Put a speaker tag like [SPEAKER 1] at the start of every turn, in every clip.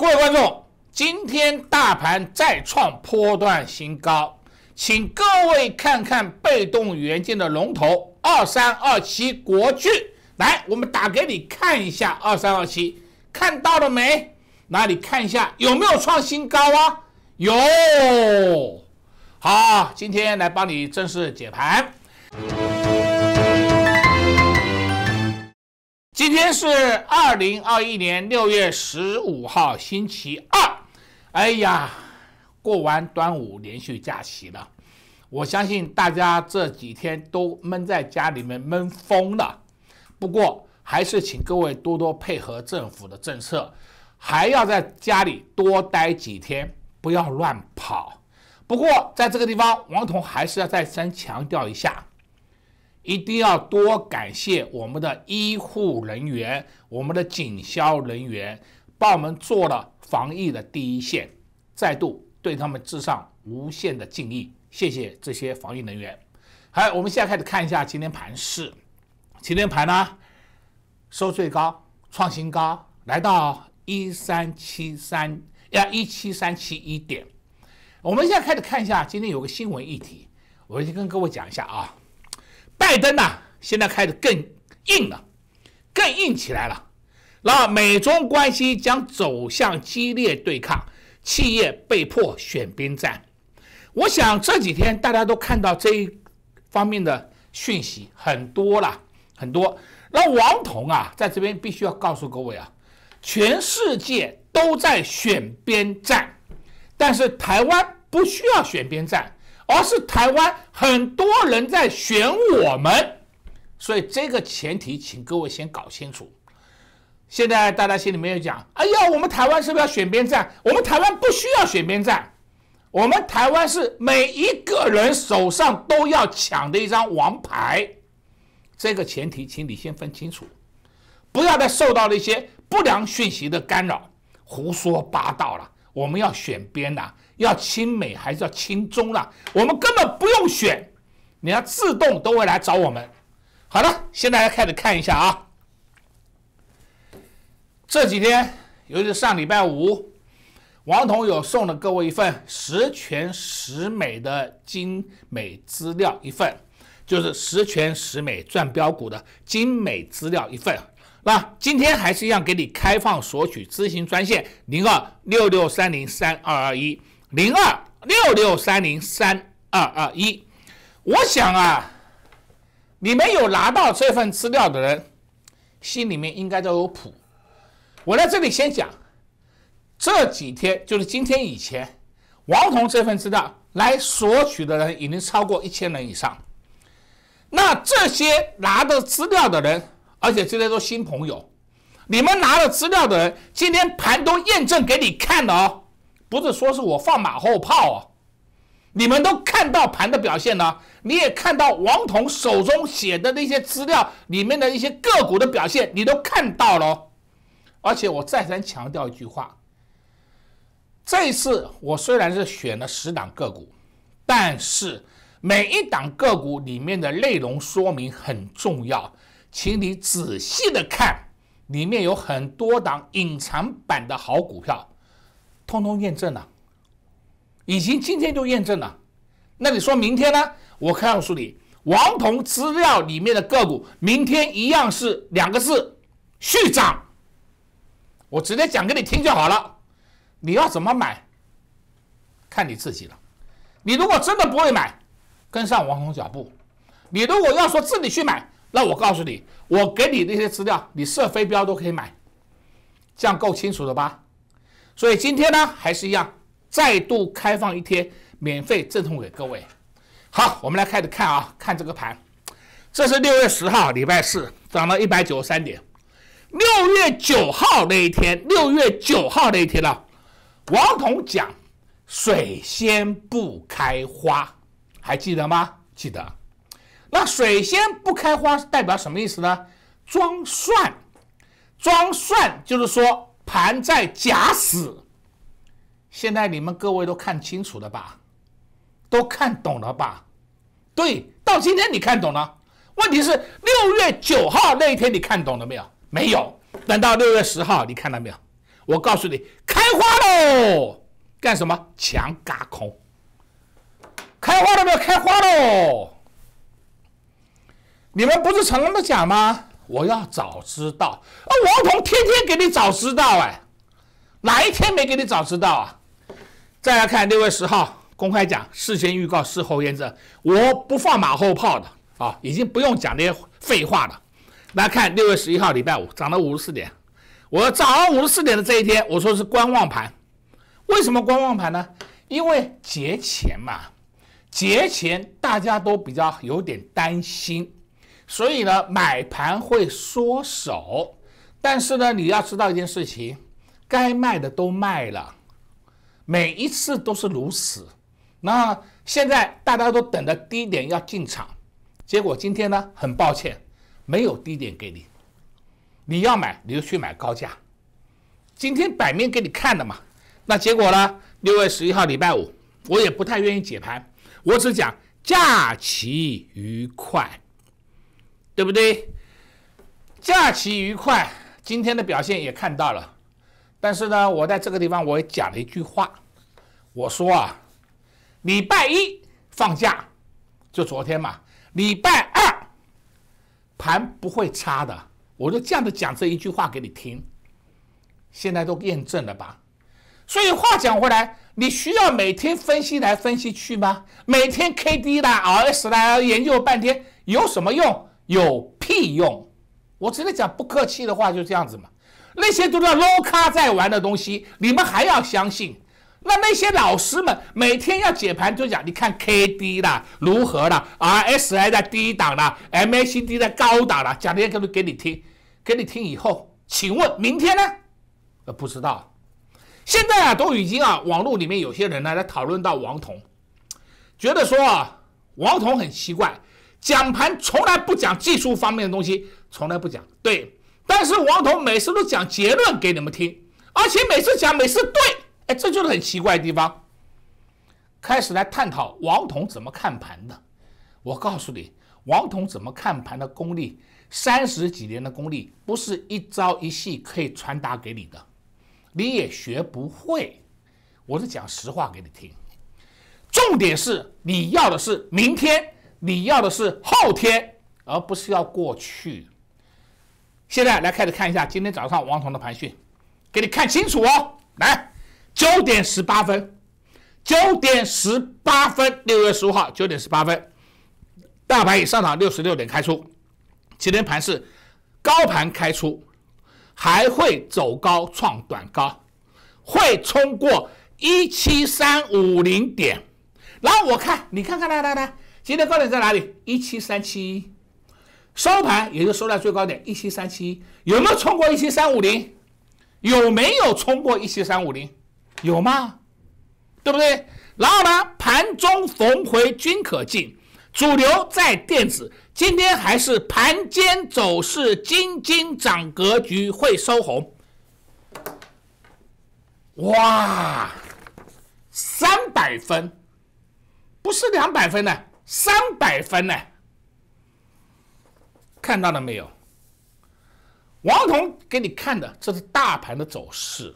[SPEAKER 1] 各位观众，今天大盘再创波段新高，请各位看看被动元件的龙头二三二七国巨来，我们打给你看一下二三二七，看到了没？那你看一下有没有创新高啊？有。好，今天来帮你正式解盘。今天是二零二一年六月十五号，星期二。哎呀，过完端午连续假期了，我相信大家这几天都闷在家里面闷疯了。不过，还是请各位多多配合政府的政策，还要在家里多待几天，不要乱跑。不过，在这个地方，王彤还是要再三强调一下。一定要多感谢我们的医护人员、我们的警消人员，帮我们做了防疫的第一线，再度对他们致上无限的敬意。谢谢这些防疫人员。好，我们现在开始看一下今天盘市。今天盘呢收最高创新高，来到一三七三呀，一七三七一点。我们现在开始看一下今天有个新闻议题，我先跟各位讲一下啊。拜登呐，现在开始更硬了，更硬起来了。那美中关系将走向激烈对抗，企业被迫选边站。我想这几天大家都看到这一方面的讯息很多了，很多。那王彤啊，在这边必须要告诉各位啊，全世界都在选边站，但是台湾不需要选边站。而是台湾很多人在选我们，所以这个前提，请各位先搞清楚。现在大家心里面讲，哎呀，我们台湾是要选边站？我们台湾不需要选边站，我们台湾是每一个人手上都要抢的一张王牌。这个前提，请你先分清楚，不要再受到那些不良讯息的干扰，胡说八道了。我们要选边呐。要亲美还是要亲中了？我们根本不用选，人家自动都会来找我们。好的，现在开始看一下啊。这几天，尤其是上礼拜五，王彤有送了各位一份十全十美的精美资料一份，就是十全十美赚标股的精美资料一份。那今天还是一样给你开放索取咨询专线零二六六三零三二二一。零二六六三零三二二一，我想啊，你们有拿到这份资料的人，心里面应该都有谱。我在这里先讲，这几天就是今天以前，王彤这份资料来索取的人已经超过一千人以上。那这些拿到资料的人，而且这些都是新朋友，你们拿了资料的人，今天盘都验证给你看了哦。不是说是我放马后炮啊，你们都看到盘的表现了，你也看到王彤手中写的那些资料里面的一些个股的表现，你都看到了。而且我再三强调一句话：这一次我虽然是选了十档个股，但是每一档个股里面的内容说明很重要，请你仔细的看，里面有很多档隐藏版的好股票。通通验证了，已经今天就验证了，那你说明天呢？我告诉你，王彤资料里面的个股，明天一样是两个字：续涨。我直接讲给你听就好了，你要怎么买，看你自己了。你如果真的不会买，跟上王彤脚步；你如果要说自己去买，那我告诉你，我给你那些资料，你设飞镖都可以买，这样够清楚了吧？所以今天呢，还是一样，再度开放一天，免费赠送给各位。好，我们来开始看啊，看这个盘。这是六月十号，礼拜四，涨了一百九十三点。六月九号那一天，六月九号那一天呢，王彤讲水仙不开花，还记得吗？记得。那水仙不开花代表什么意思呢？装蒜，装蒜就是说。盘在假死，现在你们各位都看清楚了吧？都看懂了吧？对，到今天你看懂了？问题是六月九号那一天你看懂了没有？没有。等到六月十号你看到没有？我告诉你，开花喽！干什么？强嘎空！开花了没有？开花喽！你们不是常功的讲吗？我要早知道，啊，王彤天天给你早知道，哎，哪一天没给你早知道啊？再来看六月十号，公开讲，事先预告，事后验证，我不放马后炮的啊，已经不用讲那些废话了。来看六月十一号，礼拜五，涨到五十四点，我涨到五十四点的这一天，我说是观望盘，为什么观望盘呢？因为节前嘛，节前大家都比较有点担心。所以呢，买盘会缩手，但是呢，你要知道一件事情，该卖的都卖了，每一次都是如此。那现在大家都等着低点要进场，结果今天呢，很抱歉，没有低点给你。你要买，你就去买高价。今天摆面给你看的嘛。那结果呢？六月十一号礼拜五，我也不太愿意解盘，我只讲假期愉快。对不对？假期愉快。今天的表现也看到了，但是呢，我在这个地方我也讲了一句话，我说啊，礼拜一放假，就昨天嘛，礼拜二盘不会差的。我就这样子讲这一句话给你听，现在都验证了吧。所以话讲回来，你需要每天分析来分析去吗？每天 K D 啦、R S 啦研究半天有什么用？有屁用！我直接讲不客气的话，就这样子嘛。那些都是 low 咖在玩的东西，你们还要相信？那那些老师们每天要解盘就讲，你看 K D 啦，如何啦 r S I 在低档啦 m A C D 在高档啦，讲这些都给你听，给你听以后，请问明天呢？呃，不知道。现在啊，都已经啊，网络里面有些人呢在讨论到王彤，觉得说啊，王彤很奇怪。讲盘从来不讲技术方面的东西，从来不讲，对。但是王彤每次都讲结论给你们听，而且每次讲每次对，哎，这就是很奇怪的地方。开始来探讨王彤怎么看盘的，我告诉你，王彤怎么看盘的功力，三十几年的功力，不是一朝一夕可以传达给你的，你也学不会。我是讲实话给你听，重点是你要的是明天。你要的是后天，而不是要过去。现在来开始看一下今天早上王彤的盘讯，给你看清楚哦。来，九点十八分，九点十八分，六月十五号九点十八分，大盘已上涨六十六点开出，今天盘是高盘开出，还会走高创短高，会冲过一七三五零点。然后我看你看看来来来。今天高点在哪里？一七三七一，收盘也就收在最高点一七三七一，有没有冲过一七三五零？有没有冲过一七三五零？有吗？对不对？然后呢？盘中逢回均可进，主流在电子，今天还是盘间走势，金金涨格局会收红，哇，三百分，不是两百分的。三百分呢，看到了没有？王彤给你看的这是大盘的走势，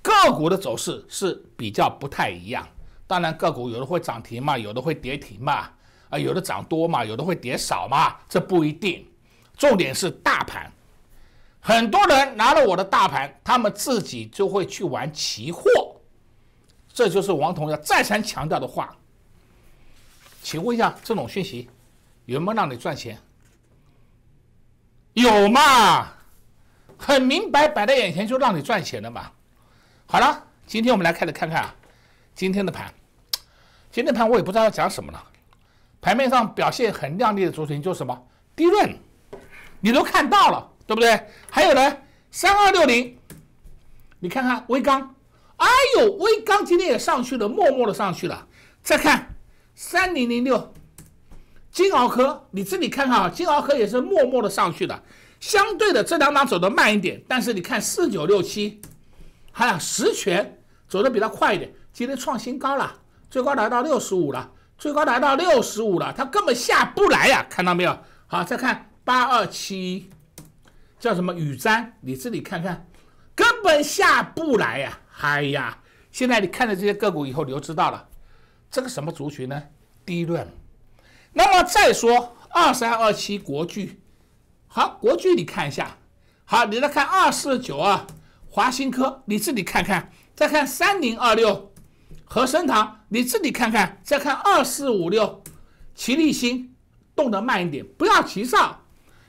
[SPEAKER 1] 个股的走势是比较不太一样。当然，个股有的会涨停嘛，有的会跌停嘛，啊，有的涨多嘛，有的会跌少嘛，这不一定。重点是大盘，很多人拿了我的大盘，他们自己就会去玩期货，这就是王彤要再三强调的话。请问一下，这种讯息有没有让你赚钱？有嘛，很明白，摆在眼前就让你赚钱的嘛。好了，今天我们来开始看看啊，今天的盘，今天的盘我也不知道要讲什么了。盘面上表现很靓丽的族群就是什么低润，你都看到了，对不对？还有呢，三二六零，你看看微钢，哎呦，微钢今天也上去了，默默的上去了。再看。三零零六金鳌科，你这里看看啊，金鳌科也是默默的上去的，相对的这两档走的慢一点，但是你看四九六七，还有十全走的比它快一点，今天创新高了，最高达到六十五了，最高达到六十五了，它根本下不来呀，看到没有？好，再看八二七，叫什么雨詹，你这里看看，根本下不来呀，哎呀，现在你看了这些个股以后你就知道了。这个什么族群呢第一 a 那么再说二三二七国巨，好，国巨你看一下。好，你再看二四九二华新科，你自己看看。再看三零二六和盛堂，你自己看看。再看二四五六齐力新，动得慢一点，不要急躁，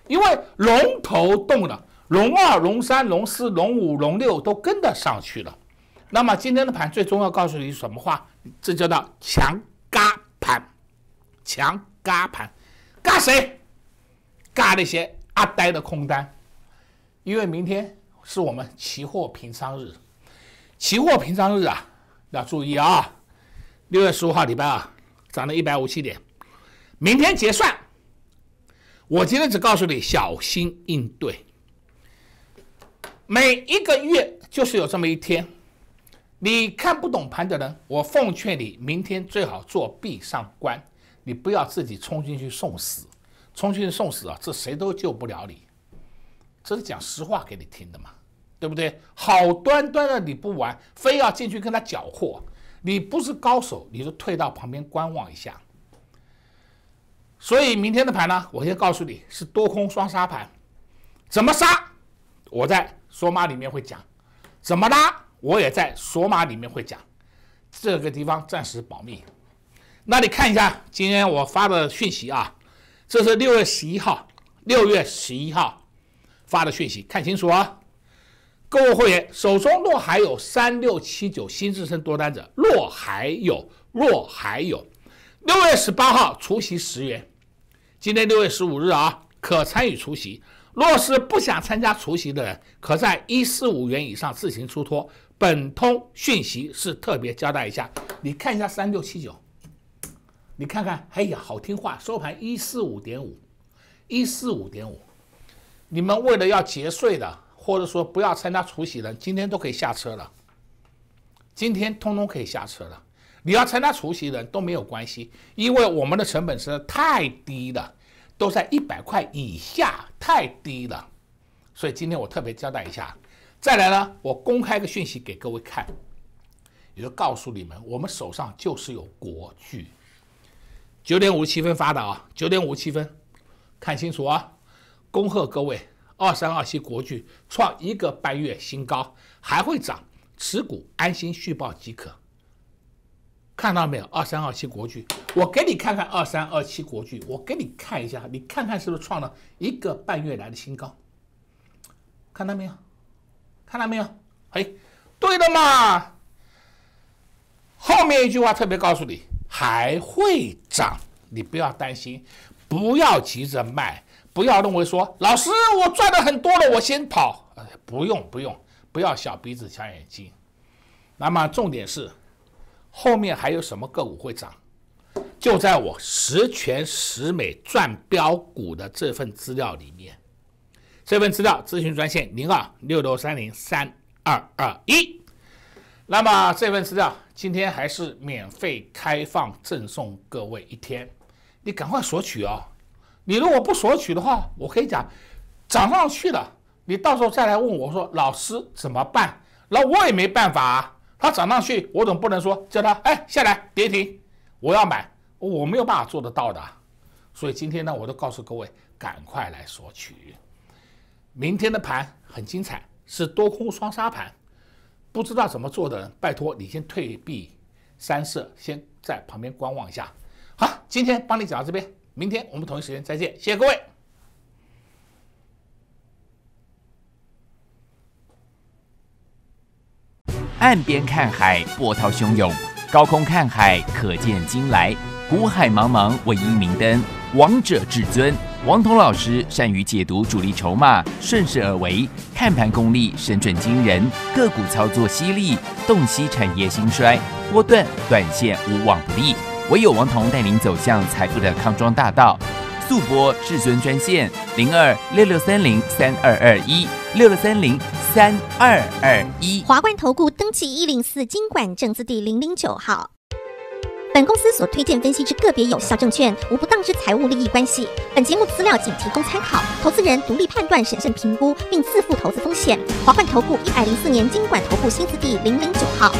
[SPEAKER 1] 因为龙头动了，龙二、龙三、龙四、龙五、龙六都跟得上去了。那么今天的盘最终要告诉你什么话？这叫做强嘎盘，强嘎盘，嘎谁？嘎那些阿呆的空单，因为明天是我们期货平仓日，期货平仓日啊，要注意啊！六月十五号礼拜二涨了一百五七点，明天结算，我今天只告诉你小心应对，每一个月就是有这么一天。你看不懂盘的人，我奉劝你，明天最好做壁上观，你不要自己冲进去送死，冲进去送死啊，这谁都救不了你。这是讲实话给你听的嘛，对不对？好端端的你不玩，非要进去跟他搅和，你不是高手，你就退到旁边观望一下。所以明天的盘呢，我先告诉你是多空双杀盘，怎么杀？我在说码里面会讲，怎么拉？我也在索马里面会讲，这个地方暂时保密。那你看一下今天我发的讯息啊，这是六月十一号，六月十一号发的讯息，看清楚啊。各位会员，手中若还有三六七九新支撑多单者，若还有，若还有，六月十八号出席十元。今天六月十五日啊，可参与出席。若是不想参加除夕的人，可在一四五元以上自行出脱。本通讯息是特别交代一下，你看一下三六七九，你看看，哎呀，好听话，收盘一四五点五，一四五点五。你们为了要节税的，或者说不要参加除夕的，今天都可以下车了。今天通通可以下车了。你要参加除夕人都没有关系，因为我们的成本是太低了。都在一百块以下，太低了，所以今天我特别交代一下，再来呢，我公开个讯息给各位看，也就告诉你们，我们手上就是有国剧，九点五十七分发的啊，九点五十七分，看清楚啊，恭贺各位，二三二七国剧创一个半月新高，还会涨，持股安心续报即可。看到没有？二三二七国巨，我给你看看二三二七国巨，我给你看一下，你看看是不是创了一个半月来的新高？看到没有？看到没有？哎，对的嘛。后面一句话特别告诉你，还会涨，你不要担心，不要急着卖，不要认为说老师我赚的很多了，我先跑。哎，不用不用，不要小鼻子小眼睛。那么重点是。后面还有什么个股会涨？就在我十全十美赚标股的这份资料里面，这份资料咨询专线零二六六三零三二二一。那么这份资料今天还是免费开放赠送各位一天，你赶快索取哦。你如果不索取的话，我可以讲涨上去了，你到时候再来问我说老师怎么办，那我也没办法。它涨上去，我总不能说叫它哎下来跌停，我要买，我没有办法做得到的。所以今天呢，我都告诉各位，赶快来索取。明天的盘很精彩，是多空双杀盘。不知道怎么做的，拜托你先退避三舍，先在旁边观望一下。好，今天帮你讲到这边，明天我们同一时间再见，谢谢各位。岸边看海，波涛汹涌；高空看海，可见金来。古海茫茫，唯一明灯。王者至尊，王彤老师善于解读主力筹码，顺势而为，看盘功力神准惊人，个股操作犀利，洞悉产业兴衰，波段短线无往不利。唯有王彤带领走向财富的康庄大道。速播至尊专线零二六六三零三二二一六六三零三二二一。华冠投顾登记一零四经管证字第零零九号。本公司所推荐分析之个别有效证券，无不当之财务利益关系。本节目资料仅提供参考，投资人独立判断、审慎评估，并自负投资风险。华冠投顾一百零四年经管投顾新字第零零九号。